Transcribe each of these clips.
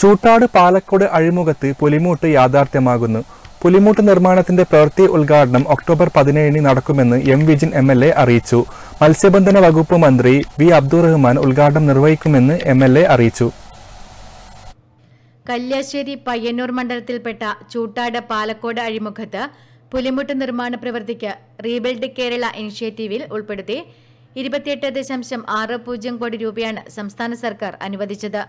ചൂട്ടാട് പാലക്കോട് അഴിമുഖത്ത് പുലിമൂട്ട് യാഥാർത്ഥ്യമാകുന്നു പുലിമൂട്ട് നിർമ്മാണത്തിന്റെ പ്രവൃത്തി ഉദ്ഘാടനം ഒക്ടോബർ പതിനേഴിന് നടക്കുമെന്ന് M Vijin M L A അറിയിച്ചു മത്സ്യബന്ധന വകുപ്പ് മന്ത്രി വി അബ്ദുറഹ്മാൻ ഉദ്ഘാടനം നിർവഹിക്കുമെന്ന് എം എൽ എ അറിയിച്ചു കല്യാശ്ശേരി പയ്യന്നൂർ മണ്ഡലത്തിൽപ്പെട്ട ചൂട്ടാട് പാലക്കോട് അഴിമുഖത്ത് പുലിമുട്ട് നിർമ്മാണ പ്രവൃത്തിക്ക് റീബിൽഡ് കേരള ഇനിഷ്യേറ്റീവിൽ ഉൾപ്പെടുത്തി ഇരുപത്തിയെട്ട് ദശാംശം ആറ് പൂജ്യം കോടി രൂപയാണ് സംസ്ഥാന സർക്കാർ അനുവദിച്ചത്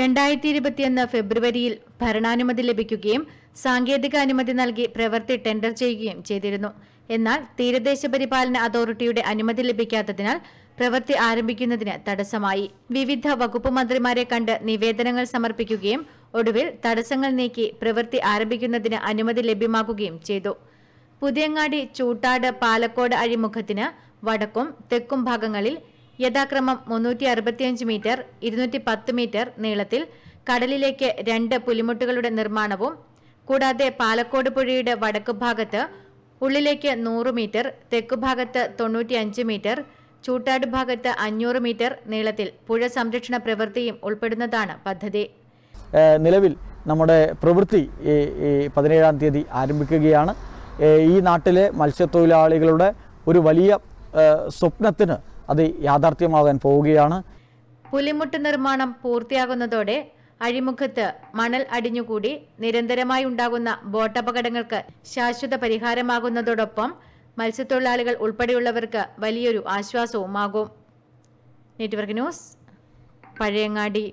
രണ്ടായിരത്തി ഇരുപത്തിയൊന്ന് ഫെബ്രുവരിയിൽ ഭരണാനുമതി ലഭിക്കുകയും സാങ്കേതിക അനുമതി നൽകി പ്രവൃത്തി ടെൻഡർ ചെയ്യുകയും ചെയ്തിരുന്നു എന്നാൽ തീരദേശ പരിപാലന അതോറിറ്റിയുടെ അനുമതി ലഭിക്കാത്തതിനാൽ പ്രവൃത്തി ആരംഭിക്കുന്നതിന് തടസ്സമായി വിവിധ വകുപ്പ് മന്ത്രിമാരെ കണ്ട് നിവേദനങ്ങൾ സമർപ്പിക്കുകയും ഒടുവിൽ തടസ്സങ്ങൾ നീക്കി പ്രവൃത്തി ആരംഭിക്കുന്നതിന് അനുമതി ലഭ്യമാക്കുകയും ചെയ്തു പുതിയങ്ങാടി ചൂട്ടാട് പാലക്കോട് അഴിമുഖത്തിന് വടക്കും തെക്കും ഭാഗങ്ങളിൽ യഥാക്രമം മുന്നൂറ്റി അറുപത്തിയഞ്ച് മീറ്റർ ഇരുന്നൂറ്റി പത്ത് മീറ്റർ നീളത്തിൽ കടലിലേക്ക് രണ്ട് പുലിമുട്ടുകളുടെ നിർമ്മാണവും കൂടാതെ പാലക്കോട് പുഴയുടെ വടക്കുഭാഗത്ത് ഉള്ളിലേക്ക് നൂറ് മീറ്റർ തെക്കുഭാഗത്ത് തൊണ്ണൂറ്റിയഞ്ച് മീറ്റർ ചൂട്ടാട് ഭാഗത്ത് അഞ്ഞൂറ് മീറ്റർ നീളത്തിൽ പുഴ സംരക്ഷണ പ്രവൃത്തിയും ഉൾപ്പെടുന്നതാണ് പദ്ധതി നിലവിൽ നമ്മുടെ പ്രവൃത്തി പതിനേഴാം തീയതി ആരംഭിക്കുകയാണ് ഈ നാട്ടിലെ മത്സ്യത്തൊഴിലാളികളുടെ ഒരു വലിയ സ്വപ്നത്തിന് അത് യാഥാർത്ഥ്യമാകാൻ പോവുകയാണ് പുലിമുട്ട് നിർമ്മാണം പൂർത്തിയാകുന്നതോടെ അഴിമുഖത്ത് മണൽ അടിഞ്ഞുകൂടി നിരന്തരമായി ഉണ്ടാകുന്ന ബോട്ടപകടങ്ങൾക്ക് ശാശ്വത പരിഹാരമാകുന്നതോടൊപ്പം മത്സ്യത്തൊഴിലാളികൾ ഉൾപ്പെടെയുള്ളവർക്ക് വലിയൊരു ആശ്വാസവുമാകും നെറ്റ്വർക്ക് ന്യൂസ് പഴയങ്ങാടി